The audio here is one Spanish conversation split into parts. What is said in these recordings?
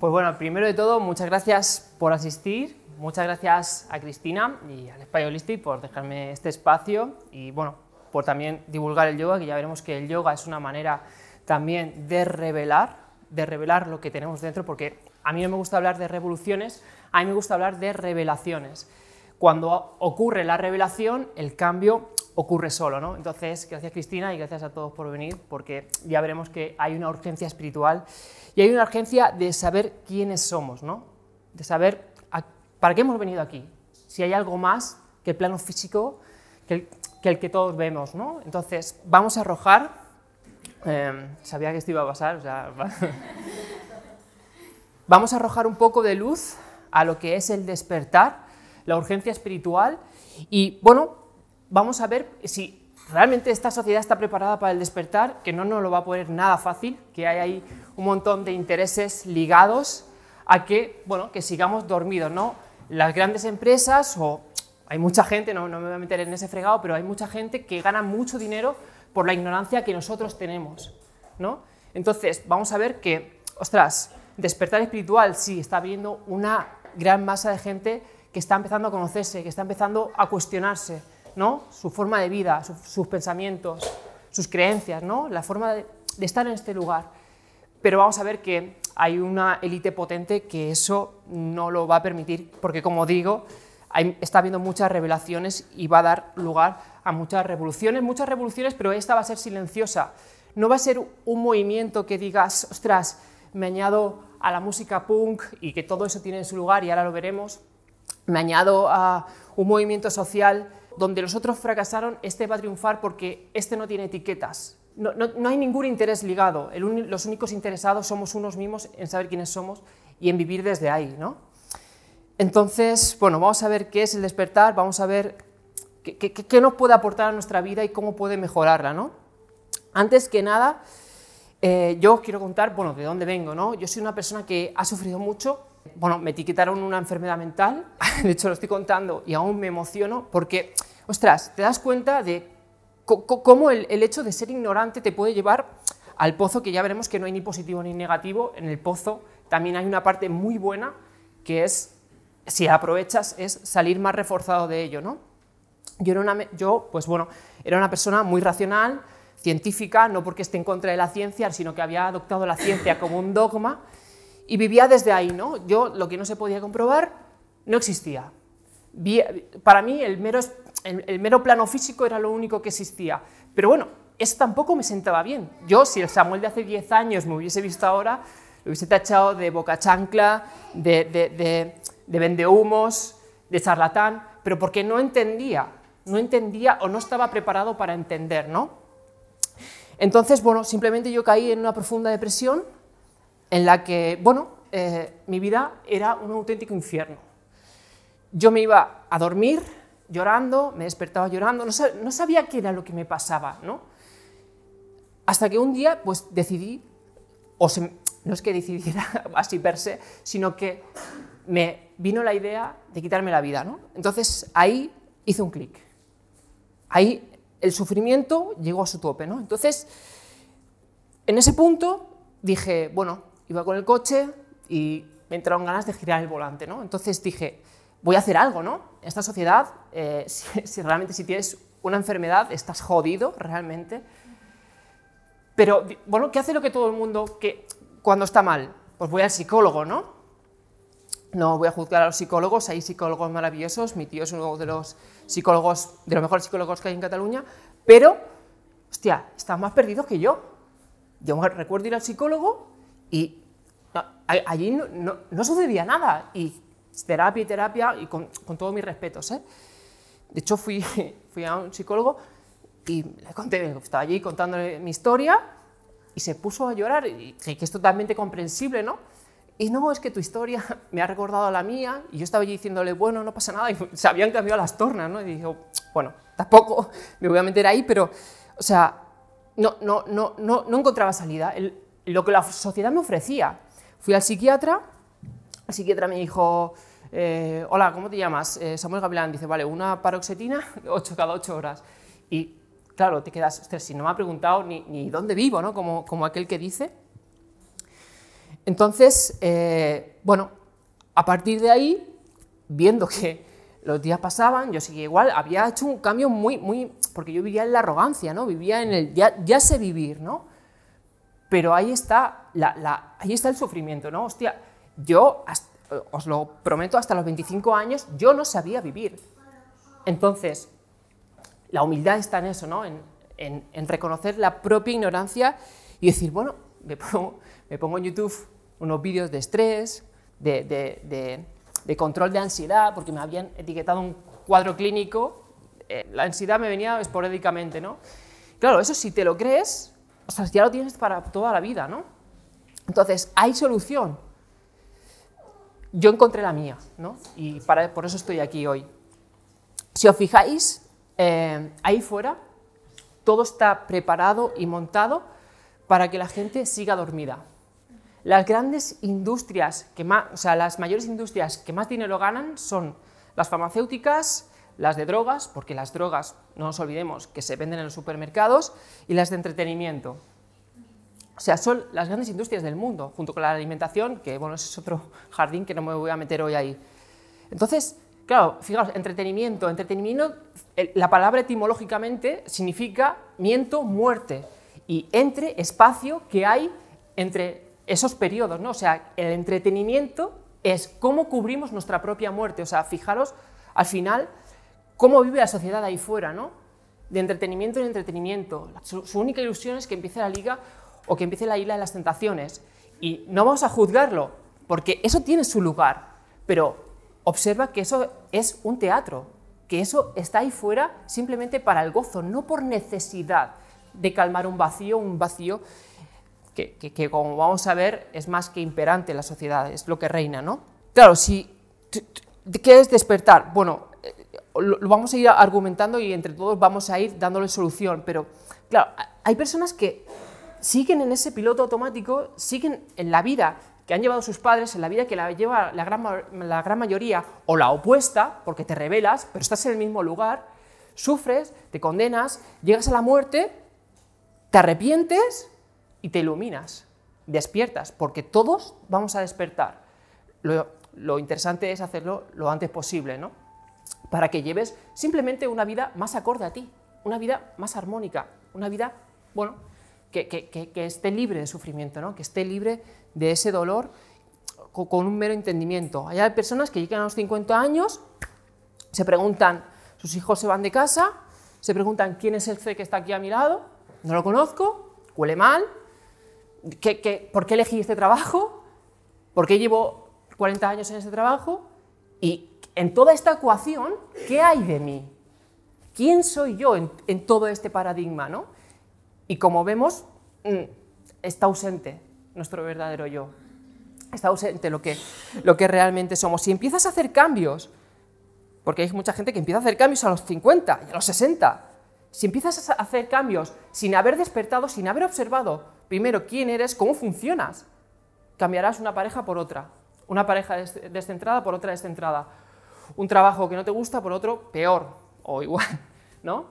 Pues bueno, primero de todo, muchas gracias por asistir, muchas gracias a Cristina y al Españolistic por dejarme este espacio y bueno, por también divulgar el yoga, que ya veremos que el yoga es una manera también de revelar, de revelar lo que tenemos dentro, porque a mí no me gusta hablar de revoluciones, a mí me gusta hablar de revelaciones. Cuando ocurre la revelación, el cambio ocurre solo, ¿no? Entonces, gracias Cristina y gracias a todos por venir, porque ya veremos que hay una urgencia espiritual y hay una urgencia de saber quiénes somos, ¿no? De saber para qué hemos venido aquí, si hay algo más que el plano físico, que el que, todos vemos, ¿no? Entonces, vamos a arrojar, em, sabía que esto iba a pasar, o sea, vamos a arrojar un poco de luz a lo que es el despertar, la urgencia espiritual y, bueno, vamos a ver si realmente esta sociedad está preparada para el despertar, que no nos lo va a poner nada fácil, que hay ahí un montón de intereses ligados a que, bueno, que sigamos dormidos, ¿no? Las grandes empresas o hay mucha gente, no, no me voy a meter en ese fregado, pero hay mucha gente que gana mucho dinero por la ignorancia que nosotros tenemos, ¿no? Entonces, vamos a ver que, ostras, despertar espiritual, sí, está habiendo una gran masa de gente que está empezando a conocerse, que está empezando a cuestionarse, su forma de vida, sus pensamientos, sus creencias, la forma de, estar en este lugar. Pero vamos a ver que hay una élite potente que eso no lo va a permitir, porque como digo, está habiendo muchas revelaciones y va a dar lugar a muchas revoluciones, muchas revoluciones, pero esta va a ser silenciosa. No va a ser un movimiento que digas, ostras, me añado a la música punk y que todo eso tiene su lugar y ahora lo veremos, me añado a un movimiento social donde los otros fracasaron, este va a triunfar porque este no tiene etiquetas. No, no, no hay ningún interés ligado. los únicos interesados somos unos mismos en saber quiénes somos y en vivir desde ahí. ¿no? Entonces, bueno, vamos a ver qué es el despertar, vamos a ver qué, qué, qué nos puede aportar a nuestra vida y cómo puede mejorarla. ¿no? Antes que nada, eh, yo os quiero contar, bueno, de dónde vengo, ¿no? Yo soy una persona que ha sufrido mucho, bueno, me etiquetaron una enfermedad mental, de hecho lo estoy contando y aún me emociono porque ostras, te das cuenta de cómo el, hecho de ser ignorante te puede llevar al pozo que ya veremos que no hay ni positivo ni negativo. En el pozo también hay una parte muy buena que es, si aprovechas, es salir más reforzado de ello, ¿no? Yo, era una, yo pues bueno, era una persona muy racional, científica, no porque esté en contra de la ciencia, sino que había adoptado la ciencia como un dogma y vivía desde ahí, ¿no? Yo lo que no se podía comprobar no existía. Para mí el mero el, mero plano físico era lo único que existía. Pero bueno, eso tampoco me sentaba bien. Yo, si el Samuel de hace 10 años me hubiese visto ahora, lo hubiese tachado de boca chancla, de, de, de, vendehumos, de charlatán, pero porque no entendía, no entendía o no estaba preparado para entender, ¿no? Entonces, bueno, simplemente yo caí en una profunda depresión en la que, bueno, eh, mi vida era un auténtico infierno. Yo me iba a dormir llorando, me despertaba llorando, no, no sabía qué era lo que me pasaba, ¿no? Hasta que un día, pues decidí, o no es que decidiera así per se, sino que me vino la idea de quitarme la vida, ¿no? Entonces ahí hice un clic. Ahí el sufrimiento llegó a su tope, ¿no? Entonces, en ese punto dije, bueno, iba con el coche y me entraron ganas de girar el volante, ¿no? Entonces dije, voy a hacer algo, ¿no? Esta sociedad, eh, si, realmente si tienes una enfermedad, estás jodido realmente. Pero, bueno, ¿qué hace lo que todo el mundo que cuando está mal? Pues voy al psicólogo, ¿no? No voy a juzgar a los psicólogos, hay psicólogos maravillosos, mi tío es uno de los psicólogos, de los mejores psicólogos que hay en Cataluña, pero, hostia, están más perdido que yo. Yo recuerdo ir al psicólogo y allí no, no sucedía nada. Y terapia y terapia, y con, con todos mis respetos. ¿eh? De hecho, fui, fui a un psicólogo y le conté, estaba allí contándole mi historia y se puso a llorar, y que, es totalmente comprensible, ¿no? Y no, es que tu historia me ha recordado a la mía, y yo estaba allí diciéndole, bueno, no pasa nada, y se habían cambiado las tornas, ¿no? Y dijo bueno, tampoco me voy a meter ahí, pero, o sea, no, no, no, no, no encontraba salida. lo que la sociedad me ofrecía. Fui al psiquiatra, el psiquiatra me dijo, eh, hola, ¿cómo te llamas? Eh, Samuel Gavilán dice, vale, una paroxetina ocho cada 8 horas. Y claro, te quedas, si no me ha preguntado ni, dónde vivo, ¿no? Como, como, aquel que dice. Entonces, eh, bueno, a partir de ahí, viendo que los días pasaban, yo seguía igual, había hecho un cambio muy, muy, porque yo vivía en la arrogancia, ¿no? Vivía en el, ya, ya sé vivir, ¿no? Pero ahí está, la, ahí está el sufrimiento, ¿no? Hostia, yo hasta eh, os lo prometo, hasta los 25 años yo no sabía vivir. Entonces, la humildad está en eso, ¿no? En, reconocer la propia ignorancia y decir, bueno, me pongo, en YouTube unos vídeos de estrés, de, control de ansiedad, porque me habían etiquetado un cuadro clínico, eh, la ansiedad me venía esporádicamente, ¿no? Claro, eso si te lo crees, o sea, ya lo tienes para toda la vida, ¿no? Entonces, hay solución, yo encontré la mía, Y por eso estoy aquí hoy. Si os fijáis, eh, ahí fuera todo está preparado y montado para que la gente siga dormida. Las grandes industrias, que más, las mayores industrias que más dinero ganan son las farmacéuticas, las de drogas, porque las drogas, no nos olvidemos, que se venden en los supermercados, y las de entretenimiento. O sea, son las grandes industrias del mundo, junto con la alimentación, que bueno, ese es otro jardín que no me voy a meter hoy ahí. Entonces, claro, fijaos, entretenimiento, entretenimiento, la palabra etimológicamente significa miento, muerte, y entre espacio que hay entre esos periodos, ¿no? O sea, el entretenimiento es cómo cubrimos nuestra propia muerte, o sea, fijaros al final cómo vive la sociedad ahí fuera, ¿no? De entretenimiento en entretenimiento. Su, su única ilusión es que empiece la liga o que empiece la isla de las tentaciones. Y no vamos a juzgarlo, porque eso tiene su lugar, pero observa que eso es un teatro, que eso está ahí fuera simplemente para el gozo, no por necesidad de calmar un vacío, un vacío que, como vamos a ver es más que imperante en la sociedad, es lo que reina, ¿no? Claro, si ¿Qué es despertar? Bueno, eh, lo vamos a ir argumentando y entre todos vamos a ir dándole solución, pero claro, hay personas que siguen en ese piloto automático, siguen en la vida que han llevado sus padres, en la vida que la lleva la gran, la gran mayoría, o la opuesta, porque te rebelas, pero estás en el mismo lugar, sufres, te condenas, llegas a la muerte, te arrepientes y te iluminas, despiertas, porque todos vamos a despertar. Lo, interesante es hacerlo lo antes posible, Para que lleves simplemente una vida más acorde a ti, una vida más armónica, una vida, bueno, que, esté libre de sufrimiento, ¿no? que esté libre de ese dolor con, un mero entendimiento. Allá hay personas que llegan a los 50 años, se preguntan, sus hijos se van de casa, se preguntan quién es el fe este que está aquí a mi lado, no lo conozco, huele mal, por qué elegí este trabajo? ¿Por qué llevo 40 años en este trabajo? Y en toda esta ecuación, ¿qué hay de mí? ¿Quién soy yo en, en todo este paradigma? ¿no? Y como vemos, mm, está ausente nuestro verdadero yo. Está ausente lo que, lo que realmente somos. Si empiezas a hacer cambios, porque hay mucha gente que empieza a hacer cambios a los 50 y a los 60, si empiezas a hacer cambios sin haber despertado, sin haber observado primero quién eres, cómo funcionas, cambiarás una pareja por otra, una pareja descentrada por otra descentrada, un trabajo que no te gusta por otro peor o igual, ¿no?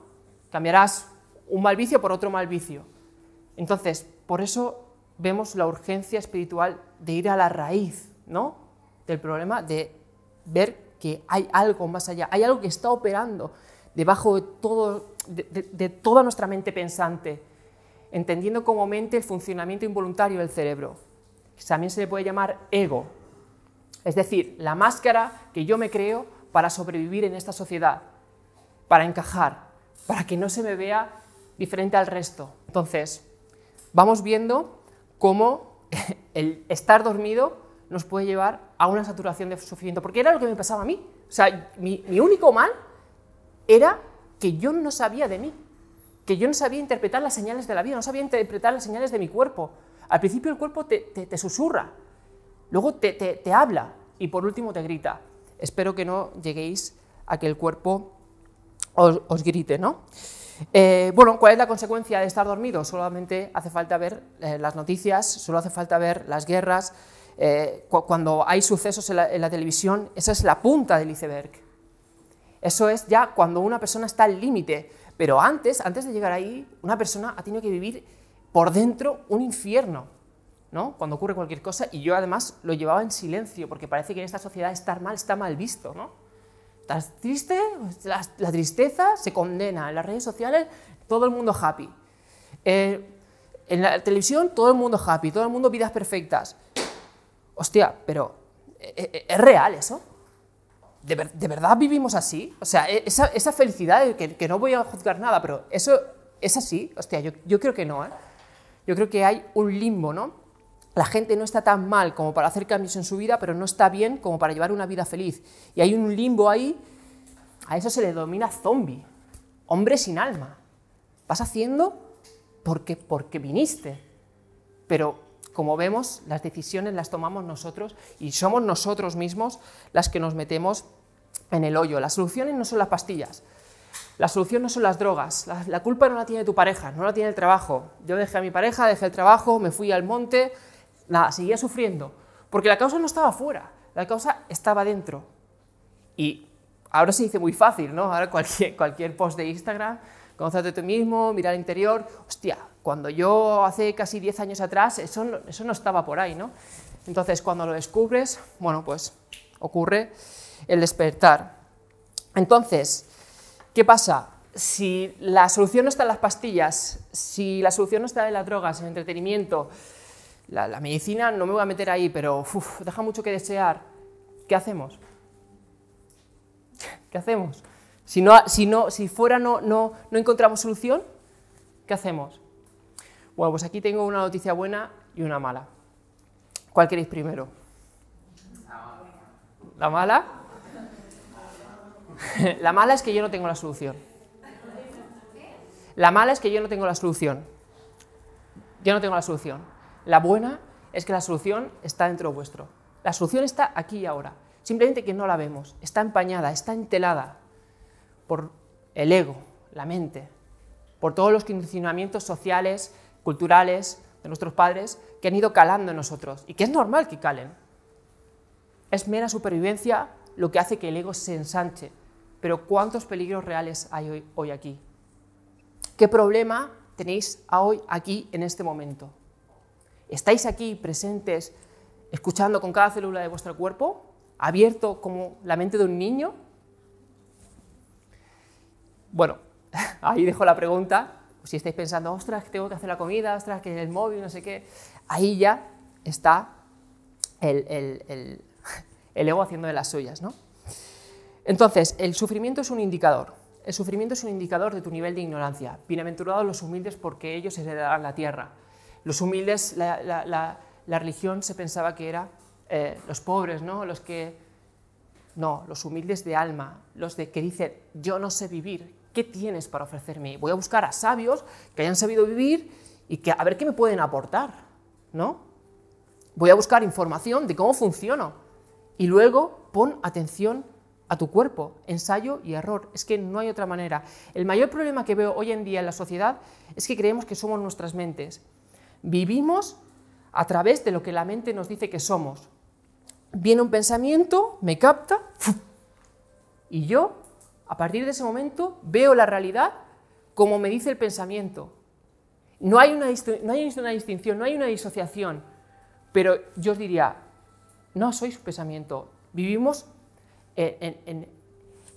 Cambiarás un mal vicio por otro mal vicio. Entonces, por eso vemos la urgencia espiritual de ir a la raíz ¿no? del problema, de ver que hay algo más allá, hay algo que está operando debajo de, todo, toda nuestra mente pensante, entendiendo como mente el funcionamiento involuntario del cerebro, también se le puede llamar ego, es decir, la máscara que yo me creo para sobrevivir en esta sociedad, para encajar, para que no se me vea diferente al resto. Entonces, vamos viendo cómo el estar dormido nos puede llevar a una saturación de sufrimiento, porque era lo que me pasaba a mí. O sea, mi, mi único mal era que yo no sabía de mí, que yo no sabía interpretar las señales de la vida, no sabía interpretar las señales de mi cuerpo. Al principio el cuerpo te, te, susurra, luego te, te, habla y por último te grita. Espero que no lleguéis a que el cuerpo os, os grite, ¿no? Eh, bueno, ¿cuál es la consecuencia de estar dormido? Solamente hace falta ver eh, las noticias, solo hace falta ver las guerras. Eh, cuando hay sucesos en la, televisión, esa es la punta del iceberg. Eso es ya cuando una persona está al límite. Pero antes, antes de llegar ahí, una persona ha tenido que vivir por dentro un infierno, ¿no? Cuando ocurre cualquier cosa, y yo además lo llevaba en silencio, porque parece que en esta sociedad estar mal está mal visto, ¿no? estás triste, la, tristeza se condena. En las redes sociales todo el mundo happy. Eh, en la televisión todo el mundo happy, todo el mundo vidas perfectas. Hostia, pero eh, eh, ¿es, real eso? ¿De, verdad vivimos así? O sea, e, esa, felicidad, que, que, no voy a juzgar nada, pero eso es así. Hostia, yo, yo creo que no. Yo creo que hay un limbo, ¿no? la gente no está tan mal como para hacer cambios en su vida, pero no está bien como para llevar una vida feliz. Y hay un limbo ahí, a eso se le denomina zombie, hombre sin alma. Vas haciendo porque, porque viniste, pero como vemos, las decisiones las tomamos nosotros y somos nosotros mismos las que nos metemos en el hoyo. Las soluciones no son las pastillas, la solución no son las drogas, la, culpa no la tiene tu pareja, no la tiene el trabajo. Yo dejé a mi pareja, dejé el trabajo, me fui al monte, la seguía sufriendo, porque la causa no estaba fuera, la causa estaba dentro. Y ahora se dice muy fácil, ¿no? Ahora cualquier, cualquier post de Instagram, conócete tú mismo, mirar al interior, hostia, cuando yo hace casi 10 años atrás, eso eso no estaba por ahí, ¿no? Entonces, cuando lo descubres, bueno, pues ocurre el despertar. Entonces, ¿qué pasa? Si la solución no está en las pastillas, si la solución no está en las drogas, en el entretenimiento, la, medicina no me voy a meter ahí, pero deja mucho que desear, ¿qué hacemos? ¿Qué hacemos? Si, no, si, no, si fuera no, no, no encontramos solución, ¿qué hacemos? Bueno, pues aquí tengo una noticia buena y una mala. ¿Cuál queréis primero? ¿La mala? la mala es que yo no tengo la solución. La mala es que yo no tengo la solución. Yo no tengo la solución. La buena es que la solución está dentro vuestro. La solución está aquí y ahora. Simplemente que no la vemos. Está empañada, está entelada por el ego, la mente, por todos los condicionamientos sociales, culturales de nuestros padres que han ido calando en nosotros y que es normal que calen. Es mera supervivencia lo que hace que el ego se ensanche. Pero ¿cuántos peligros reales hay hoy aquí? ¿Qué problema tenéis hoy aquí en este momento? Estáis aquí presentes, escuchando con cada célula de vuestro cuerpo, abierto como la mente de un niño. Bueno, ahí dejo la pregunta. Si estáis pensando, ostras, que tengo que hacer la comida, ostras, que el móvil, no sé qué, ahí ya está el, el ego haciendo de las suyas, ¿no? Entonces, el sufrimiento es un indicador. El sufrimiento es un indicador de tu nivel de ignorancia. Bienaventurados los humildes porque ellos heredarán la tierra. Los humildes, la, religión se pensaba que era eh, los pobres, ¿no? Los que... No, los humildes de alma, los de que dicen, yo no sé vivir, ¿qué tienes para ofrecerme? Voy a buscar a sabios que hayan sabido vivir y que a ver qué me pueden aportar, ¿no? Voy a buscar información de cómo funciono. y luego pon atención a tu cuerpo, ensayo y error. Es que no hay otra manera. El mayor problema que veo hoy en día en la sociedad es que creemos que somos nuestras mentes Vivimos a través de lo que la mente nos dice que somos. Viene un pensamiento, me capta, y yo, a partir de ese momento, veo la realidad como me dice el pensamiento. No hay una, hay una distinción, no hay una disociación, pero yo os diría, no sois pensamiento, vivimos en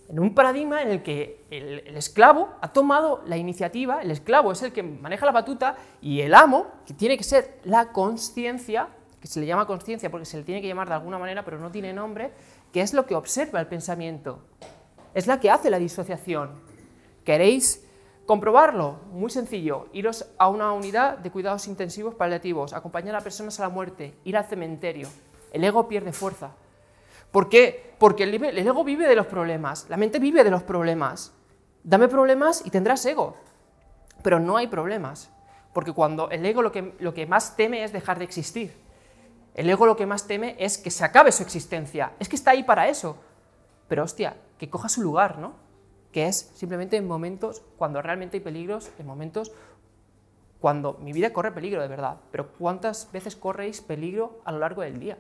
en un paradigma en el que el, esclavo ha tomado la iniciativa, el esclavo es el que maneja la batuta y el amo, que tiene que ser la conciencia, que se le llama conciencia porque se le tiene que llamar de alguna manera, pero no tiene nombre, que es lo que observa el pensamiento, es la que hace la disociación. ¿Queréis comprobarlo? Muy sencillo, iros a una unidad de cuidados intensivos paliativos, acompañar a personas a la muerte, ir al cementerio. El ego pierde fuerza, ¿Por qué? Porque el, ego vive de los problemas, la mente vive de los problemas. Dame problemas y tendrás ego. Pero no hay problemas. Porque cuando el ego lo que, lo que más teme es dejar de existir. El ego lo que más teme es que se acabe su existencia. Es que está ahí para eso. Pero hostia, que coja su lugar, ¿no? Que es simplemente en momentos cuando realmente hay peligros, en momentos cuando mi vida corre peligro de verdad. Pero ¿cuántas veces corréis peligro a lo largo del día?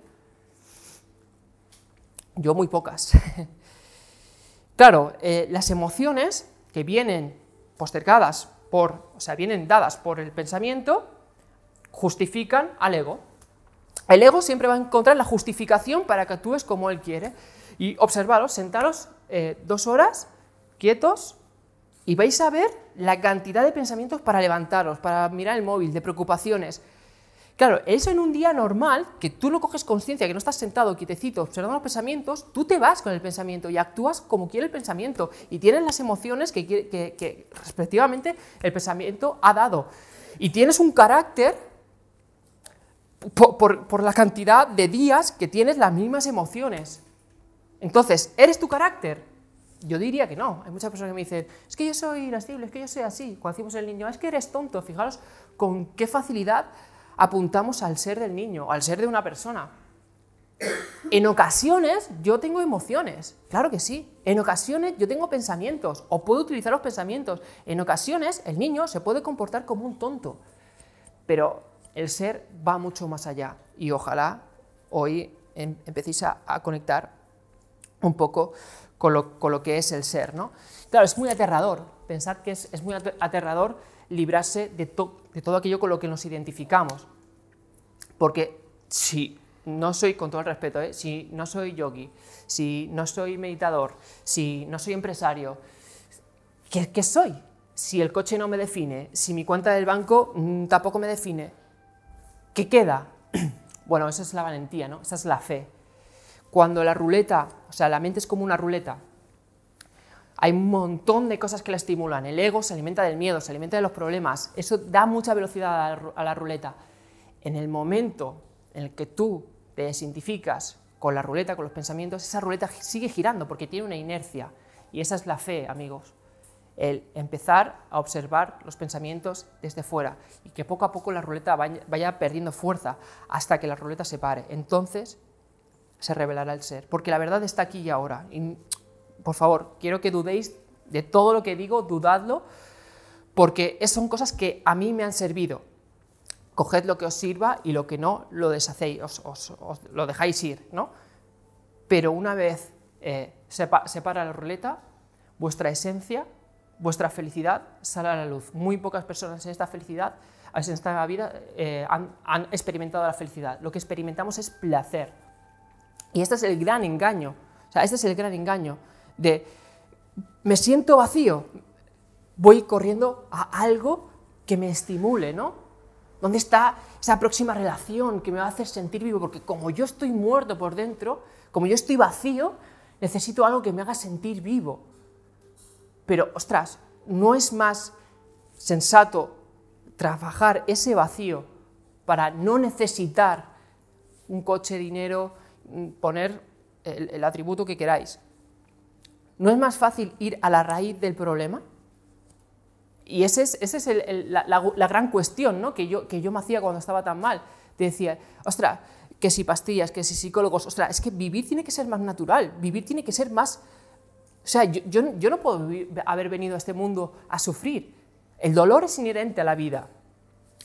Yo muy pocas. claro, eh, las emociones que vienen postergadas por, o sea, vienen dadas por el pensamiento, justifican al ego. El ego siempre va a encontrar la justificación para que actúes como él quiere. Y observaros, sentaros eh, dos horas, quietos, y vais a ver la cantidad de pensamientos para levantaros, para mirar el móvil, de preocupaciones. Claro, eso en un día normal, que tú no coges conciencia, que no estás sentado, quietecito, observando los pensamientos, tú te vas con el pensamiento y actúas como quiere el pensamiento y tienes las emociones que, respectivamente el pensamiento ha dado. Y tienes un carácter por, la cantidad de días que tienes las mismas emociones. Entonces, ¿eres tu carácter? Yo diría que no. Hay muchas personas que me dicen, es que yo soy irascible, es que yo soy así. Cuando decimos el niño, es que eres tonto. Fijaros con qué facilidad apuntamos al ser del niño, al ser de una persona. En ocasiones yo tengo emociones, claro que sí. En ocasiones yo tengo pensamientos o puedo utilizar los pensamientos. En ocasiones el niño se puede comportar como un tonto, pero el ser va mucho más allá y ojalá hoy em, empecéis a, conectar un poco con lo, que es el ser. ¿no? Claro, es muy aterrador, pensad que es, es muy aterrador librarse de, de todo aquello con lo que nos identificamos. Porque si no soy, con todo el respeto, ¿eh? si no soy yogi, si no soy meditador, si no soy empresario, ¿qué, ¿qué, soy? Si el coche no me define, si mi cuenta del banco mm, tampoco me define, ¿qué queda? Bueno, esa es la valentía, ¿no? Esa es la fe. Cuando la ruleta, o sea, la mente es como una ruleta, hay un montón de cosas que la estimulan. El ego se alimenta del miedo, se alimenta de los problemas. Eso da mucha velocidad a la, ruleta. En el momento en el que tú te identificas con la ruleta, con los pensamientos, esa ruleta sigue girando porque tiene una inercia. Y esa es la fe, amigos. El empezar a observar los pensamientos desde fuera y que poco a poco la ruleta vaya perdiendo fuerza hasta que la ruleta se pare. Entonces se revelará el ser, porque la verdad está aquí y ahora por favor, quiero que dudéis de todo lo que digo, dudadlo, porque son cosas que a mí me han servido. Coged lo que os sirva y lo que no, lo deshacéis, os, lo dejáis ir, ¿no? Pero una vez eh, se para la ruleta, vuestra esencia, vuestra felicidad sale a la luz. Muy pocas personas en esta felicidad, en esta vida, eh, han, experimentado la felicidad. Lo que experimentamos es placer. Y este es el gran engaño. sea, este es el gran engaño de me siento vacío, voy corriendo a algo que me estimule, ¿no? ¿Dónde está esa próxima relación que me va a hacer sentir vivo? Porque como yo estoy muerto por dentro, como yo estoy vacío, necesito algo que me haga sentir vivo. Pero, ostras, ¿no es más sensato trabajar ese vacío para no necesitar un coche, dinero, mm, poner el atributo que queráis? ¿no es más fácil ir a la raíz del problema? Y esa es, ese es la, gran cuestión ¿no? que, yo, que yo me hacía cuando estaba tan mal. Te Decía, ostras, que si pastillas, que si psicólogos, ostra es que vivir tiene que ser más natural, vivir tiene que ser más... O sea, yo, yo, no puedo haber venido a este mundo a sufrir. El dolor es inherente a la vida.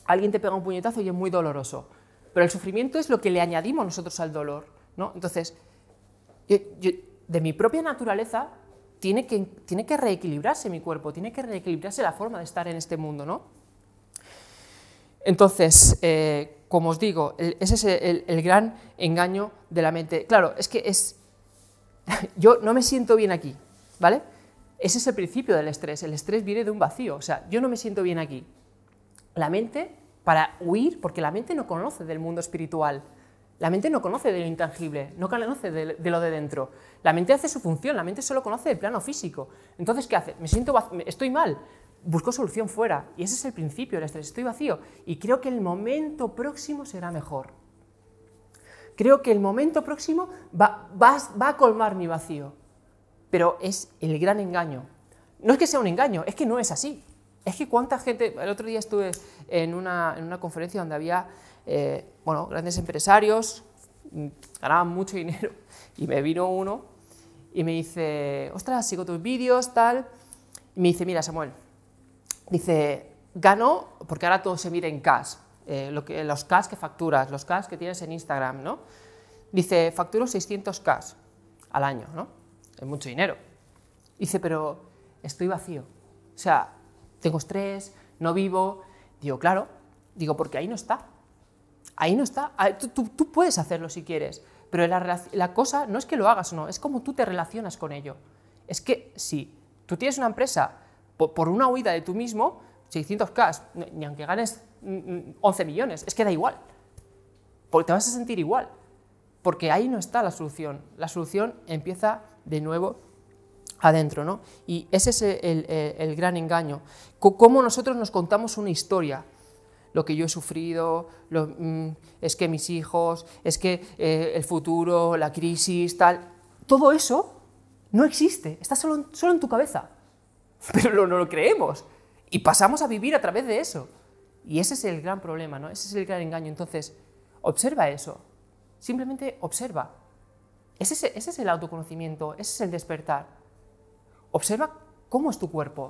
Alguien te pega un puñetazo y es muy doloroso. Pero el sufrimiento es lo que le añadimos nosotros al dolor. ¿no? Entonces, yo, de mi propia naturaleza, tiene que, tiene que reequilibrarse mi cuerpo, tiene que reequilibrarse la forma de estar en este mundo, ¿no? Entonces, eh, como os digo, e, ese es el, el, gran engaño de la mente. Claro, es que es... Yo no me siento bien aquí, ¿vale? Ese es el principio del estrés. El estrés viene de un vacío. O sea, yo no me siento bien aquí. La mente, para huir, porque la mente no conoce del mundo espiritual, la mente no conoce de lo intangible, no conoce de, lo de dentro. La mente hace su función, la mente solo conoce el plano físico. Entonces, ¿qué hace? Me siento estoy mal, busco solución fuera. Y ese es el principio del estrés, estoy vacío. Y creo que el momento próximo será mejor. Creo que el momento próximo va, a colmar mi vacío. Pero es el gran engaño. No es que sea un engaño, es que no es así. Es que cuánta gente, el otro día estuve en en una conferencia donde había eh, bueno, grandes empresarios, mm, ganaban mucho dinero, y me vino uno y me dice, ostras, sigo tus vídeos, tal, y me dice, mira, Samuel, dice, gano, porque ahora todo se mide en cash, eh, los cash que facturas, los cash que tienes en Instagram, ¿no? Dice, facturo 600 cash al año, ¿no? Es mucho dinero. Dice, pero estoy vacío. O sea, tengo estrés, no vivo. Digo, claro. Digo, porque ahí no está. Ahí no está. Ah, tú, puedes hacerlo si quieres, pero la, cosa no es que lo hagas o no, es como tú te relacionas con ello. Es que si tú tienes una empresa por, una huida de tú mismo, 600K, ni aunque ganes 11 mm, mm, millones, es que da igual. Porque te vas a sentir igual. Porque ahí no está la solución. La solución empieza de nuevo adentro, ¿no? Y ese es el, gran engaño. cómo nosotros nos contamos una historia lo que yo he sufrido, mm, es que mis hijos, es que eh, el futuro, la crisis, tal. Todo eso no existe, está solo, solo en tu cabeza. Pero no lo creemos y pasamos a vivir a través de eso. Y ese es el gran problema, ¿no? Ese es el gran engaño. Entonces, observa eso. Simplemente observa. Ese ese es el autoconocimiento, ese es el despertar. Observa cómo es tu cuerpo.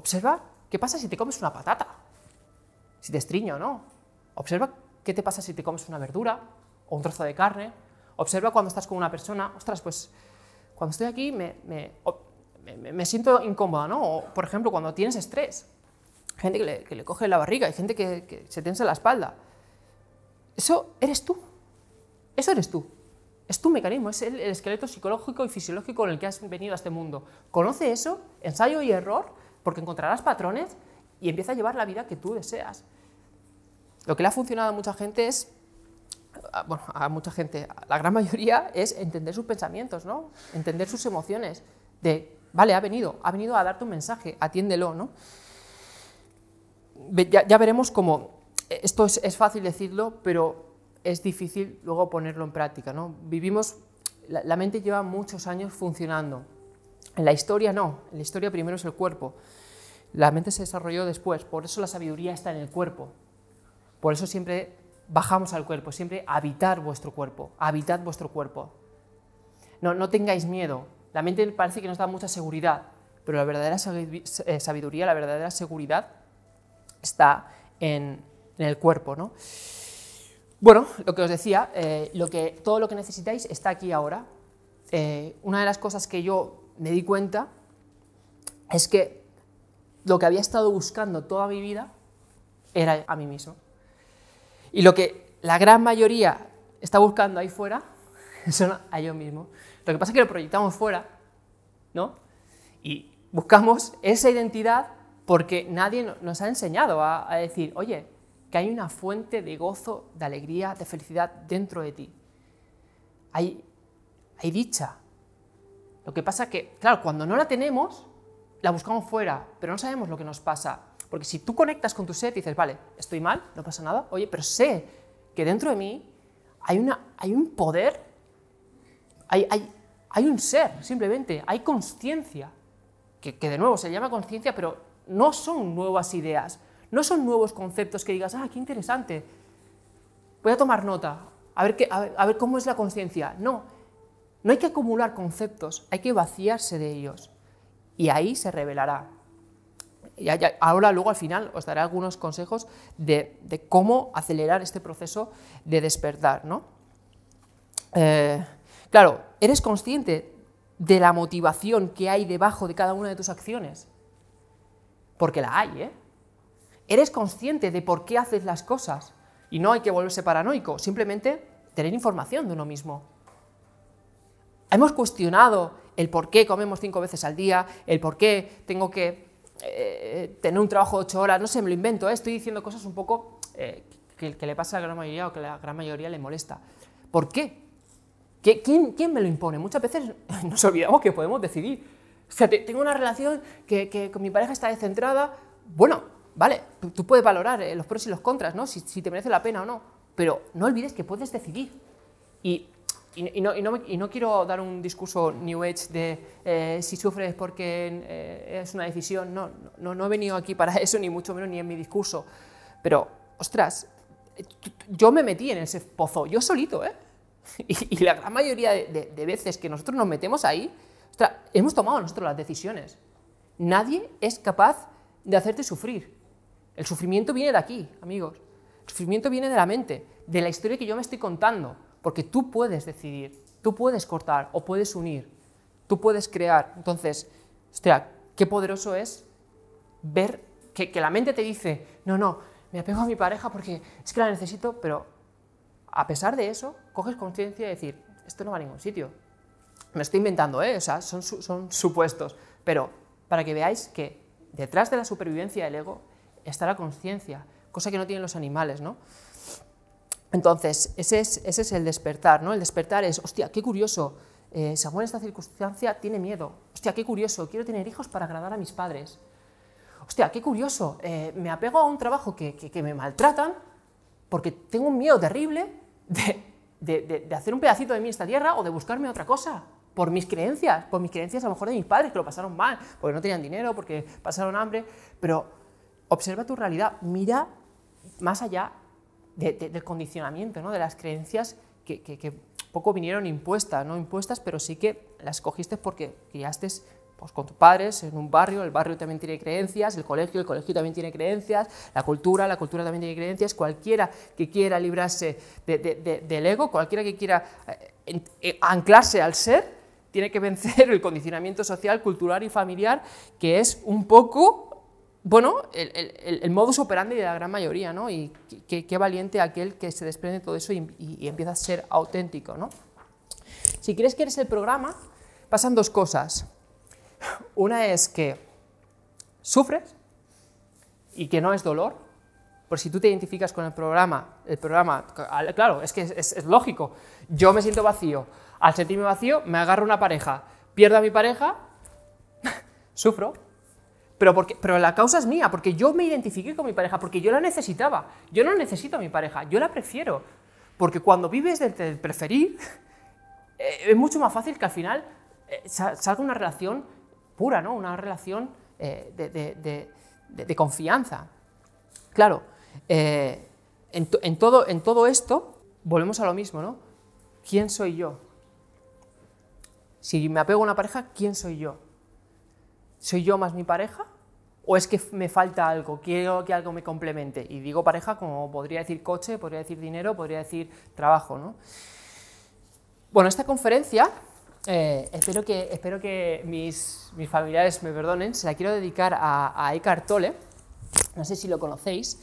Observa qué pasa si te comes una patata si te estriño, no. Observa qué te pasa si te comes una verdura o un trozo de carne. Observa cuando estás con una persona, ostras, pues cuando estoy aquí me, siento incómoda, ¿no? O, por ejemplo, cuando tienes estrés, gente que le, coge la barriga, hay gente que, se tensa la espalda. Eso eres tú. Eso eres tú. Es tu mecanismo, es el, esqueleto psicológico y fisiológico en el que has venido a este mundo. Conoce eso, ensayo y error, porque encontrarás patrones y empieza a llevar la vida que tú deseas. Lo que le ha funcionado a mucha gente es, bueno, a mucha gente, la gran mayoría es entender sus pensamientos, ¿no? Entender sus emociones, de, vale, ha venido, ha venido a darte un mensaje, atiéndelo, ¿no? Ya, veremos cómo, eh, esto es, fácil decirlo, pero es difícil luego ponerlo en práctica, ¿no? Vivimos, la, la mente lleva muchos años funcionando, en la historia no, en la historia primero es el cuerpo, la mente se desarrolló después, por eso la sabiduría está en el cuerpo. Por eso siempre bajamos al cuerpo, siempre habitar vuestro cuerpo, habitad vuestro cuerpo. No, no tengáis miedo. La mente parece que nos da mucha seguridad, pero la verdadera eh, sabiduría, la verdadera seguridad está en, el cuerpo, Bueno, lo que os decía, eh, lo que, todo lo que necesitáis está aquí ahora. Eh, una de las cosas que yo me di cuenta es que lo que había estado buscando toda mi vida era a mí mismo. Y lo que la gran mayoría está buscando ahí fuera son a yo mismo. Lo que pasa es que lo proyectamos fuera, ¿no? Y buscamos esa identidad porque nadie nos ha enseñado a, decir, oye, que hay una fuente de gozo, de alegría, de felicidad dentro de ti. Hay, hay dicha. Lo que pasa es que, claro, cuando no la tenemos, la buscamos fuera, pero no sabemos lo que nos pasa. Porque si tú conectas con tu ser y dices, vale, estoy mal, no pasa nada, oye, pero sé que dentro de mí hay, una, hay un poder, hay, hay, un ser, simplemente, hay conciencia, que, de nuevo se llama conciencia, pero no son nuevas ideas, no son nuevos conceptos que digas, ah, qué interesante, voy a tomar nota, a ver, qué, a ver cómo es la conciencia. No, no hay que acumular conceptos, hay que vaciarse de ellos y ahí se revelará. Y ahora luego al final os daré algunos consejos de, cómo acelerar este proceso de despertar. Eh, claro, eres consciente de la motivación que hay debajo de cada una de tus acciones, porque la hay. ¿eh? Eres consciente de por qué haces las cosas y no hay que volverse paranoico, simplemente tener información de uno mismo. Hemos cuestionado el por qué comemos cinco veces al día, el por qué tengo que eh, tener un trabajo de ocho horas, no sé, me lo invento, ¿eh? estoy diciendo cosas un poco eh, que, le pasa a la gran mayoría o que la gran mayoría le molesta. ¿Por qué? ¿Qué quién, me lo impone? Muchas veces nos olvidamos que podemos decidir. O sea, tengo una relación que, con mi pareja está descentrada, bueno, vale, tú, puedes valorar los pros y los contras, ¿no? Si, si te merece la pena o no, pero no olvides que puedes decidir. Y y, no, y, no, y, no, quiero dar un discurso New Age de eh, si sufres porque eh, es una decisión, no, no, no he venido aquí para eso, ni mucho menos ni en mi discurso, pero, ostras, eh, yo me metí en ese pozo, yo solito, ¿eh? Y, la gran mayoría de, de, veces que nosotros nos metemos ahí, hemos tomado nosotros las decisiones. Nadie es capaz de hacerte sufrir. El sufrimiento viene de aquí, amigos. El sufrimiento viene de la mente, de la historia que yo me estoy contando porque tú puedes decidir, tú puedes cortar o puedes unir, tú puedes crear. Entonces, hostia, qué poderoso es ver que, la mente te dice, no, no, me apego a mi pareja porque es que la necesito, pero a pesar de eso, coges conciencia y decir, esto no va a ningún sitio. Me estoy inventando, ¿eh? o son, son supuestos, pero para que veáis que detrás de la supervivencia del ego está la conciencia, cosa que no tienen los animales, ¿no? Entonces, ese es, el despertar, ¿no? El despertar es, hostia, qué curioso, eh, esta circunstancia tiene miedo. Hostia, qué curioso, quiero tener hijos para agradar a mis padres. Hostia, qué curioso, eh, me apego a un trabajo que, me maltratan porque tengo un miedo terrible de, hacer un pedacito de mí en esta tierra o de buscarme otra cosa por mis creencias, por mis creencias a lo mejor de mis padres que lo pasaron mal, porque no tenían dinero, porque pasaron hambre, pero observa tu realidad, mira más allá de, del condicionamiento, ¿no? de las creencias que, poco vinieron impuestas, no impuestas, pero sí que las cogiste porque criaste pues, con tus padres en un barrio, el barrio también tiene creencias, el colegio, el colegio también tiene creencias, la cultura, la cultura también tiene creencias, cualquiera que quiera librarse del ego, cualquiera que quiera eh, eh, anclarse al ser, tiene que vencer el condicionamiento social, cultural y familiar, que es un poco bueno, el, modus operandi de la gran mayoría, ¿no? Y qué valiente aquel que se desprende de todo eso y, empieza a ser auténtico, ¿no? Si crees que eres el programa, pasan dos cosas. Una es que sufres y que no es dolor, por si tú te identificas con el programa, el programa, claro, es que es, es lógico. Yo me siento vacío. Al sentirme vacío, me agarro una pareja, pierdo a mi pareja, sufro pero, porque, pero la causa es mía, porque yo me identifiqué con mi pareja, porque yo la necesitaba. Yo no necesito a mi pareja, yo la prefiero. Porque cuando vives del preferir, eh, es mucho más fácil que al final eh, salga una relación pura, ¿no? Una relación eh, de, confianza. Claro, en, en, todo, en todo esto volvemos a lo mismo, ¿no? ¿Quién soy yo? Si me apego a una pareja, ¿quién soy yo? ¿soy yo más mi pareja? ¿O es que me falta algo? Quiero que algo me complemente. Y digo pareja como podría decir coche, podría decir dinero, podría decir trabajo. ¿no? Bueno, esta conferencia, eh, espero que, espero que mis, mis, familiares me perdonen, se la quiero dedicar a, a Eckhart no sé si lo conocéis,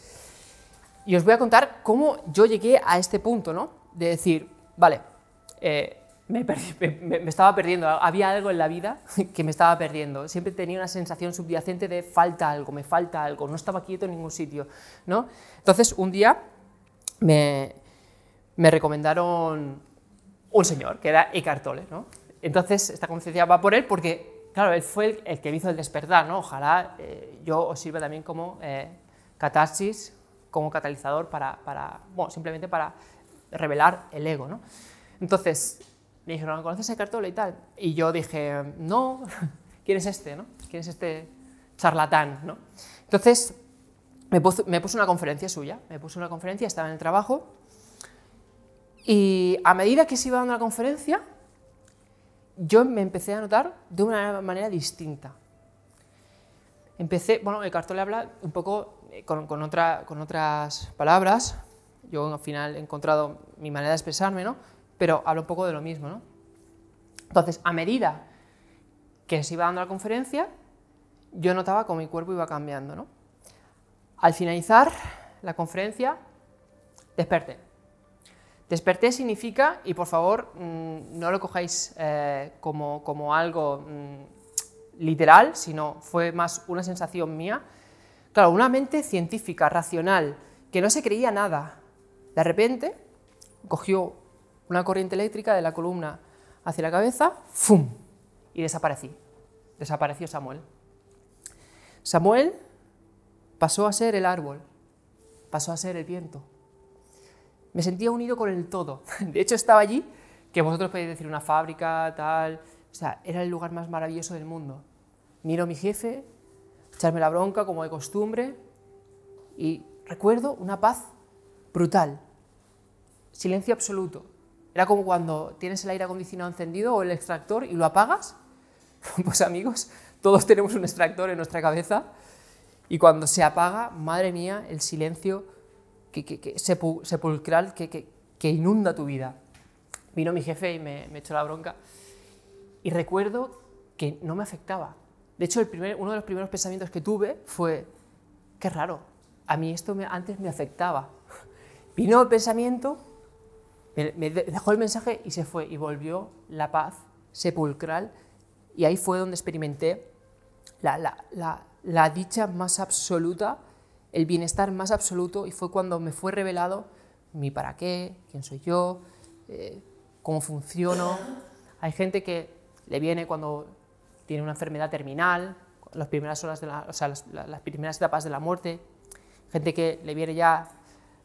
y os voy a contar cómo yo llegué a este punto, ¿no? De decir, vale, eh, me, estaba perdiendo, había algo en la vida que me estaba perdiendo. Siempre tenía una sensación subyacente de falta algo, me falta algo, no estaba quieto en ningún sitio. ¿no? Entonces, un día me, recomendaron un señor, que era Eckhart Tolle. ¿no? Entonces, esta conciencia va por él porque, claro, él fue el, que me hizo el despertar. ¿no? Ojalá eh, yo os sirva también como eh, catarsis, como catalizador para, para bueno, simplemente para revelar el ego. ¿no? Entonces, me dijeron, ah, ¿conoces a Cartola y tal? Y yo dije, no, ¿quién es este? No? ¿Quién es este charlatán? ¿no? Entonces, me puse una conferencia suya, me puso una conferencia, estaba en el trabajo, y a medida que se iba dando la conferencia, yo me empecé a notar de una manera distinta. Empecé, bueno, el Cartola habla un poco eh, con, otra, con otras palabras, yo al final he encontrado mi manera de expresarme, ¿no? pero hablo un poco de lo mismo. ¿no? Entonces, a medida que se iba dando la conferencia, yo notaba cómo mi cuerpo iba cambiando. Al finalizar la conferencia, desperté. Desperté significa, y por favor mm, no lo cojáis eh, como, como, algo mm, literal, sino fue más una sensación mía, claro, una mente científica, racional, que no se creía nada, de repente cogió una corriente eléctrica de la columna hacia la cabeza, ¡fum! Y desaparecí. Desapareció Samuel. Samuel pasó a ser el árbol, pasó a ser el viento. Me sentía unido con el todo. De hecho, estaba allí, que vosotros podéis decir una fábrica, tal. O sea, era el lugar más maravilloso del mundo. Miro a mi jefe, echarme la bronca como de costumbre y recuerdo una paz brutal. Silencio absoluto. Era como cuando tienes el aire acondicionado encendido o el extractor y lo apagas. Pues amigos, todos tenemos un extractor en nuestra cabeza y cuando se apaga, madre mía, el silencio que, que, sepulcral que, que, inunda tu vida. Vino mi jefe y me, echó la bronca y recuerdo que no me afectaba. De hecho, el primer, uno de los primeros pensamientos que tuve fue, qué raro, a mí esto antes me afectaba. Vino el pensamiento me, dejó el mensaje y se fue y volvió la paz sepulcral y ahí fue donde experimenté la, dicha más absoluta, el bienestar más absoluto y fue cuando me fue revelado mi para qué, quién soy yo, eh, cómo funciono. Hay gente que le viene cuando tiene una enfermedad terminal, las primeras horas de las, primeras etapas de la muerte, gente que le viene ya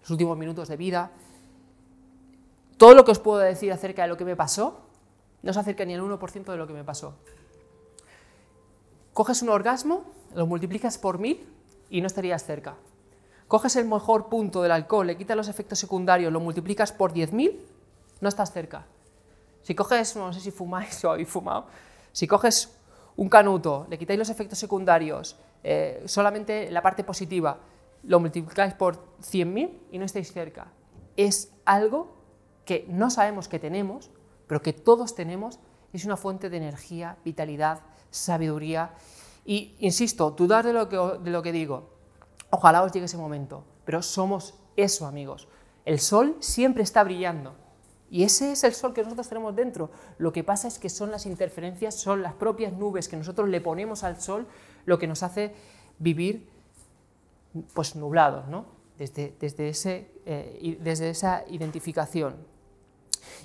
los últimos minutos de vida, todo lo que os puedo decir acerca de lo que me pasó no se acerca ni al 1% de lo que me pasó. Coges un orgasmo, lo multiplicas por mil y no estarías cerca. Coges el mejor punto del alcohol, le quitas los efectos secundarios, lo multiplicas por 10.000, no estás cerca. Si coges, no sé si fumáis o habéis fumado, si coges un canuto, le quitáis los efectos secundarios, eh, solamente la parte positiva, lo multiplicáis por 100.000 y no estáis cerca. Es algo que no sabemos que tenemos, pero que todos tenemos, es una fuente de energía, vitalidad, sabiduría. Y, insisto, dudar de lo que, digo. Ojalá os llegue ese momento, pero somos eso, amigos. El sol siempre está brillando. Y ese es el sol que nosotros tenemos dentro. Lo que pasa es que son las interferencias, son las propias nubes que nosotros le ponemos al sol lo que nos hace vivir pues nublados, ¿no? desde, ese, eh, desde esa identificación.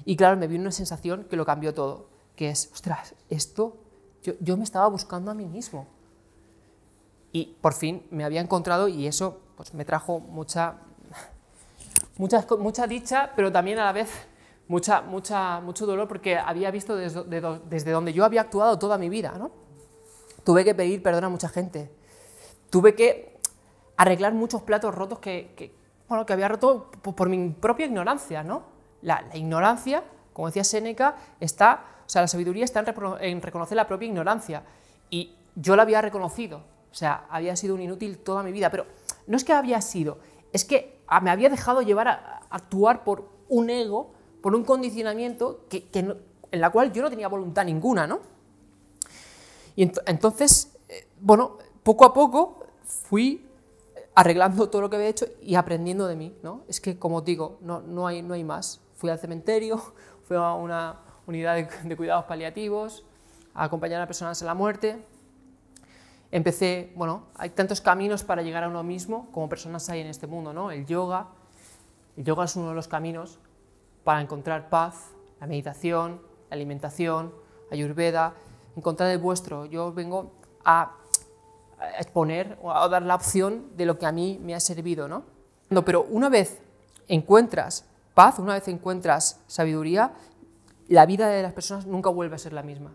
Y claro, me vino una sensación que lo cambió todo, que es, ostras, esto yo, me estaba buscando a mí mismo. Y por fin me había encontrado y eso pues, me trajo mucha, mucha, dicha, pero también a la vez mucha, mucha, mucho dolor porque había visto desde, donde yo había actuado toda mi vida. ¿no? Tuve que pedir perdón a mucha gente. Tuve que arreglar muchos platos rotos que, había roto por, por mi propia ignorancia, ¿no? La, ignorancia, como decía Séneca, está, o sea, la sabiduría está en, reconocer la propia ignorancia. Y yo la había reconocido, o sea, había sido un inútil toda mi vida, pero no es que había sido, es que me había dejado llevar a, actuar por un ego, por un condicionamiento que, en la cual yo no tenía voluntad ninguna, ¿no? Y entonces, eh, bueno, poco a poco fui arreglando todo lo que había hecho y aprendiendo de mí, ¿no? Es que, como digo, no, no, hay, no hay más. Fui al cementerio, fui a una unidad de, cuidados paliativos, a acompañar a personas en la muerte. Empecé, bueno, hay tantos caminos para llegar a uno mismo como personas hay en este mundo, ¿no? El yoga, el yoga es uno de los caminos para encontrar paz, la meditación, la alimentación, ayurveda, encontrar el vuestro. Yo vengo a exponer o a dar la opción de lo que a mí me ha servido, ¿no? No, pero una vez encuentras paz, una vez encuentras sabiduría, la vida de las personas nunca vuelve a ser la misma.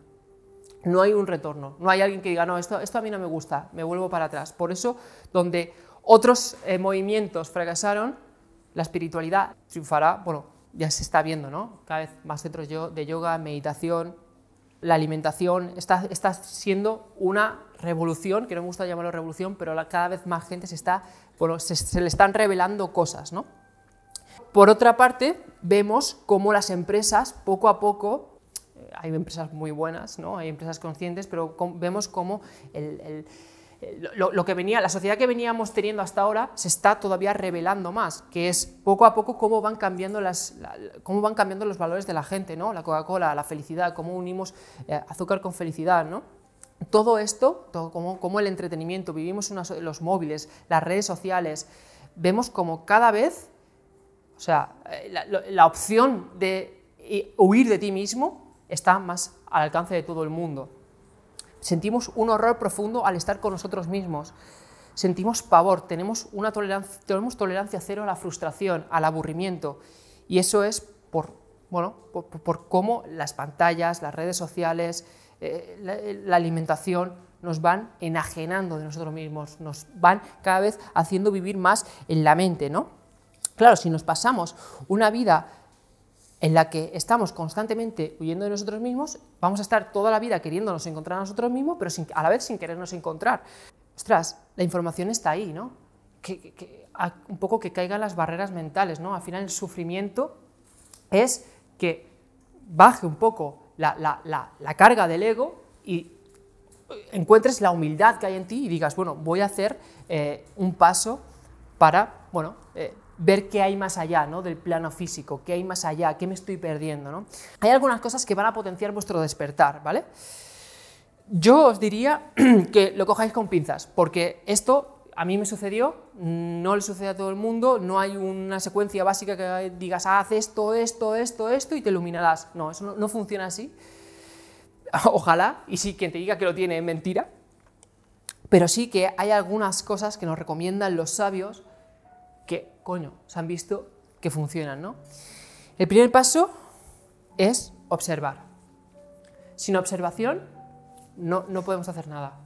No hay un retorno, no hay alguien que diga, no, esto, esto a mí no me gusta, me vuelvo para atrás. Por eso, donde otros eh, movimientos fracasaron, la espiritualidad triunfará, bueno, ya se está viendo, ¿no? Cada vez más centros de yoga, meditación, la alimentación, está, está siendo una revolución, que no me gusta llamarlo revolución, pero cada vez más gente se está, bueno, se le están revelando cosas, ¿no? Por otra parte, vemos cómo las empresas poco a poco eh, hay empresas muy buenas, ¿no? hay empresas conscientes, pero vemos cómo lo, que venía, la sociedad que veníamos teniendo hasta ahora se está todavía revelando más, que es poco a poco cómo van cambiando, las, cómo van cambiando los valores de la gente, ¿no? la Coca-Cola, la felicidad, cómo unimos eh, azúcar con felicidad. ¿no? Todo esto, todo, como, como, el entretenimiento, vivimos los móviles, las redes sociales, vemos como cada vez o sea, eh, la, opción de eh, huir de ti mismo está más al alcance de todo el mundo. Sentimos un horror profundo al estar con nosotros mismos. Sentimos pavor, tenemos, una tolerancia, tolerancia cero a la frustración, al aburrimiento. Y eso es por, bueno, por, cómo las pantallas, las redes sociales, eh, la alimentación nos van enajenando de nosotros mismos, nos van cada vez haciendo vivir más en la mente, ¿no? Claro, si nos pasamos una vida en la que estamos constantemente huyendo de nosotros mismos, vamos a estar toda la vida queriéndonos encontrar a nosotros mismos, pero a la vez sin querernos encontrar. Ostras, la información está ahí, ¿no? un poco que caigan las barreras mentales, ¿no? Al final el sufrimiento es que baje un poco la, carga del ego y encuentres la humildad que hay en ti y digas, bueno, voy a hacer eh, un paso para, bueno, ver qué hay más allá ¿no? del plano físico, qué hay más allá, qué me estoy perdiendo. ¿no? Hay algunas cosas que van a potenciar vuestro despertar, ¿vale? Yo os diría que lo cojáis con pinzas, porque esto a mí me sucedió, no le sucede a todo el mundo, no hay una secuencia básica que digas, ah, haz esto, esto, esto, esto, y te iluminarás. No, eso no, funciona así. Ojalá, y sí, quien te diga que lo tiene mentira, pero sí que hay algunas cosas que nos recomiendan los sabios que, coño, se han visto que funcionan, ¿no? El primer paso es observar. Sin observación no, podemos hacer nada.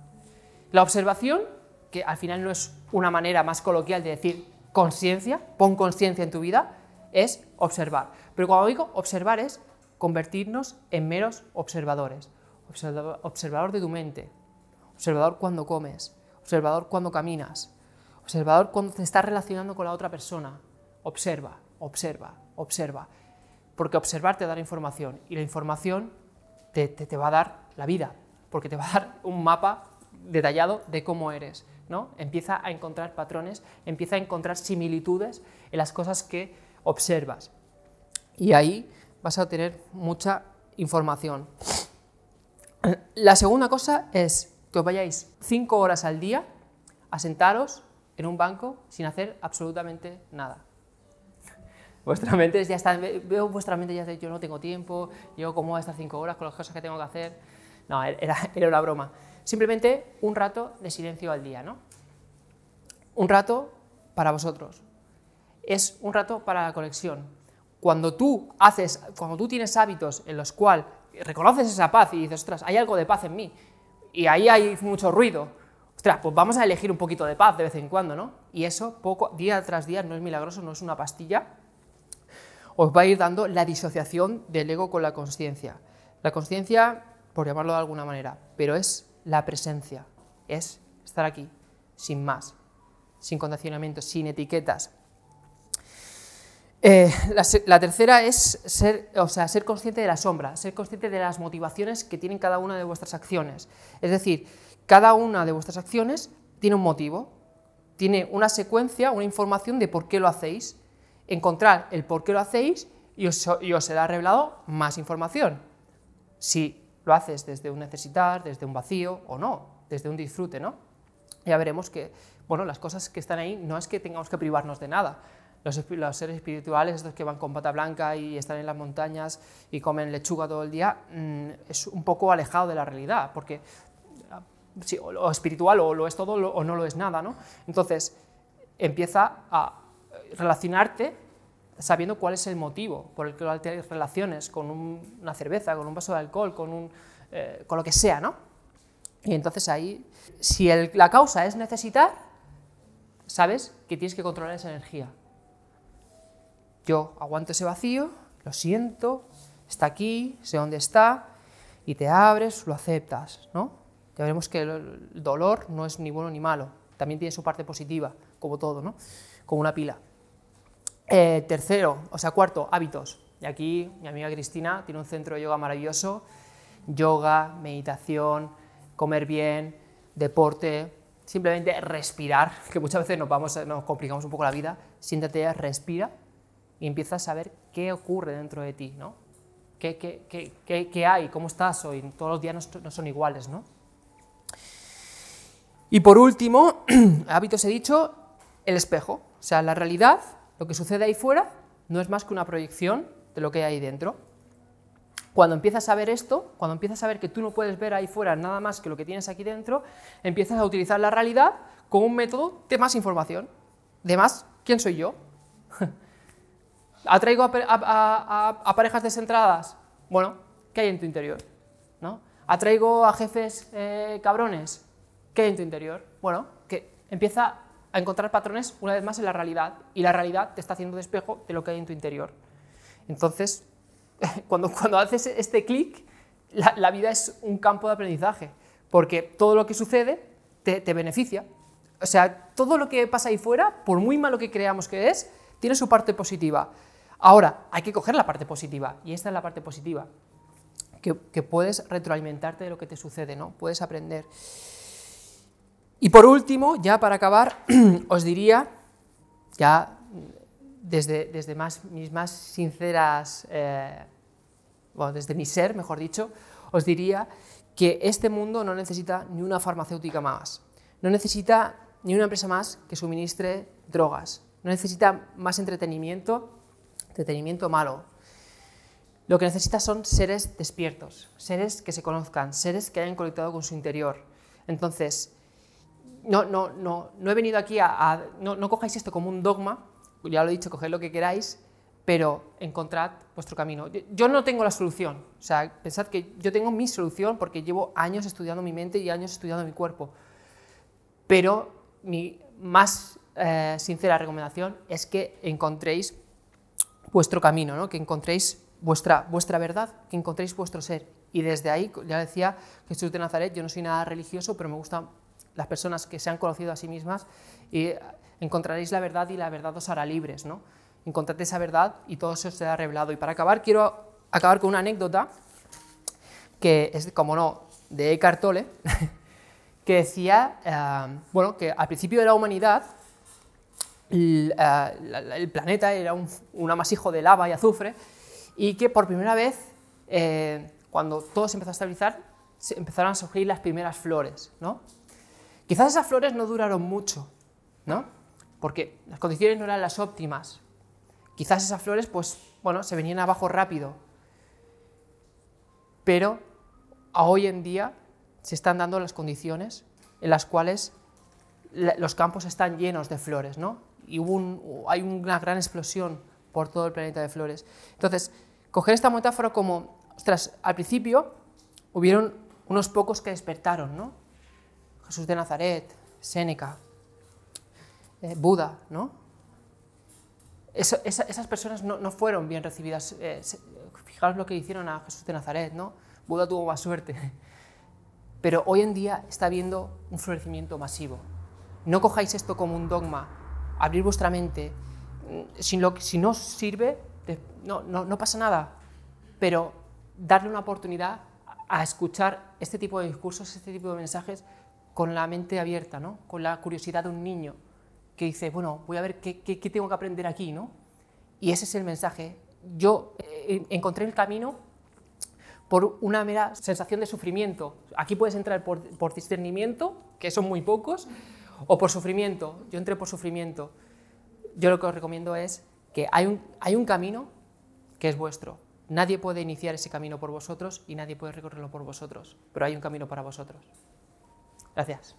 La observación, que al final no es una manera más coloquial de decir conciencia, pon conciencia en tu vida, es observar. Pero cuando digo observar es convertirnos en meros observadores. observador de tu mente, observador cuando comes, observador cuando caminas, Observador cuando te estás relacionando con la otra persona. Observa, observa, observa. Porque observar te da la información y la información te, va a dar la vida, porque te va a dar un mapa detallado de cómo eres. ¿no? Empieza a encontrar patrones, empieza a encontrar similitudes en las cosas que observas. Y ahí vas a tener mucha información. La segunda cosa es que os vayáis cinco horas al día a sentaros en un banco sin hacer absolutamente nada. Vuestra mente ya está, veo vuestra mente ya de yo no tengo tiempo, yo cómo voy a estar cinco horas con las cosas que tengo que hacer. No, er, era, una broma. Simplemente un rato de silencio al día, ¿no? Un rato para vosotros. Es un rato para la conexión. Cuando tú haces, cuando tú tienes hábitos en los cuales reconoces esa paz y dices, ostras, hay algo de paz en mí, y ahí hay mucho ruido, ostras, pues vamos a elegir un poquito de paz de vez en cuando, ¿no? Y eso, poco, día tras día, no es milagroso, no es una pastilla, os va a ir dando la disociación del ego con la consciencia. La consciencia, por llamarlo de alguna manera, pero es la presencia, es estar aquí, sin más, sin condicionamientos, sin etiquetas. Eh, la, tercera es ser, o sea, ser consciente de la sombra, ser consciente de las motivaciones que tienen cada una de vuestras acciones. Es decir, cada una de vuestras acciones tiene un motivo, tiene una secuencia, una información de por qué lo hacéis. Encontrar el por qué lo hacéis y os, será revelado más información. Si lo haces desde un necesitar, desde un vacío o no, desde un disfrute, ¿no? Ya veremos que, bueno, las cosas que están ahí no es que tengamos que privarnos de nada. Los, seres espirituales, estos que van con pata blanca y están en las montañas y comen lechuga todo el día, mm, es un poco alejado de la realidad, porque o, espiritual, o lo es todo o no lo es nada, ¿no? Entonces, empieza a eh, relacionarte sabiendo cuál es el motivo por el que te relaciones con una cerveza, con un vaso de alcohol, con, un, eh, con lo que sea, ¿no? Y entonces ahí, si la causa es necesitar, sabes que tienes que controlar esa energía. Yo aguanto ese vacío, lo siento, está aquí, sé dónde está, y te abres, lo aceptas, ¿no? ya veremos que el dolor no es ni bueno ni malo, también tiene su parte positiva, como todo, ¿no? como una pila. Eh, tercero, o sea, cuarto, hábitos. Y aquí mi amiga Cristina tiene un centro de yoga maravilloso, yoga, meditación, comer bien, deporte, simplemente respirar, que muchas veces nos, vamos, nos complicamos un poco la vida, siéntate, respira y empieza a saber qué ocurre dentro de ti, ¿no? ¿Qué, qué, qué, qué hay? ¿Cómo estás hoy? Todos los días no son iguales, ¿no? Y por último, hábitos he dicho, el espejo. O sea, la realidad, lo que sucede ahí fuera, no es más que una proyección de lo que hay ahí dentro. Cuando empiezas a ver esto, cuando empiezas a ver que tú no puedes ver ahí fuera nada más que lo que tienes aquí dentro, empiezas a utilizar la realidad con un método de más información. De más, ¿quién soy yo? ¿Atraigo a, parejas descentradas? Bueno, ¿qué hay en tu interior? ¿No? ¿Atraigo a jefes eh, cabrones? ¿Qué hay en tu interior? Bueno, que empieza a encontrar patrones una vez más en la realidad y la realidad te está haciendo despejo de lo que hay en tu interior. Entonces, cuando, cuando haces este clic, la, vida es un campo de aprendizaje, porque todo lo que sucede te, beneficia. O sea, todo lo que pasa ahí fuera, por muy malo que creamos que es, tiene su parte positiva. Ahora, hay que coger la parte positiva, y esta es la parte positiva, que, que puedes retroalimentarte de lo que te sucede, ¿no? Puedes aprender. Y por último, ya para acabar, os diría, ya desde, desde mis más sinceras, o eh, bueno, desde mi ser, mejor dicho, os diría que este mundo no necesita ni una farmacéutica más, no necesita ni una empresa más que suministre drogas, no necesita más entretenimiento, entretenimiento malo. Lo que necesita son seres despiertos, seres que se conozcan, seres que hayan conectado con su interior. Entonces, no, no, no, no he venido aquí a... no, cojáis esto como un dogma, ya lo he dicho, coged lo que queráis, pero encontrad vuestro camino. Yo no tengo la solución, o sea, pensad que yo tengo mi solución porque llevo años estudiando mi mente y años estudiando mi cuerpo, pero mi más eh, sincera recomendación es que encontréis vuestro camino, ¿no? que encontréis vuestra, vuestra verdad, que encontréis vuestro ser. Y desde ahí, ya decía Jesús de Nazaret, yo no soy nada religioso, pero me gusta las personas que se han conocido a sí mismas, y encontraréis la verdad y la verdad os hará libres. ¿no? Encontrad esa verdad y todo se os será revelado. Y para acabar, quiero acabar con una anécdota que es, como no, de Eckhart Tolle, que decía, eh, bueno, que al principio de la humanidad eh, el, planeta era un, amasijo de lava y azufre y que por primera vez, eh, cuando todo se empezó a estabilizar, empezaron a surgir las primeras flores, ¿no? Quizás esas flores no duraron mucho, ¿no? Porque las condiciones no eran las óptimas. Quizás esas flores, pues, bueno, se venían abajo rápido. Pero hoy en día se están dando las condiciones en las cuales los campos están llenos de flores, ¿no? Y hay una gran explosión por todo el planeta de flores. Entonces, coger esta metáfora como, ostras, al principio hubieron unos pocos que despertaron, ¿no? Jesús de Nazaret, Séneca, eh, Buda, ¿no? esas personas no, fueron bien recibidas. Eh, fijaros lo que hicieron a Jesús de Nazaret, ¿no? Buda tuvo más suerte. Pero hoy en día está habiendo un florecimiento masivo. No cojáis esto como un dogma. Abrir vuestra mente. Mm, si, no sirve, no pasa nada. Pero darle una oportunidad a escuchar este tipo de discursos, este tipo de mensajes con la mente abierta, ¿no? con la curiosidad de un niño que dice, bueno, voy a ver qué, tengo que aprender aquí. ¿no? Y ese es el mensaje. Yo eh, encontré el camino por una mera sensación de sufrimiento. Aquí puedes entrar por, discernimiento, que son muy pocos, o por sufrimiento. Yo entré por sufrimiento. Yo lo que os recomiendo es que hay un camino que es vuestro. Nadie puede iniciar ese camino por vosotros y nadie puede recorrerlo por vosotros, pero hay un camino para vosotros. Gracias.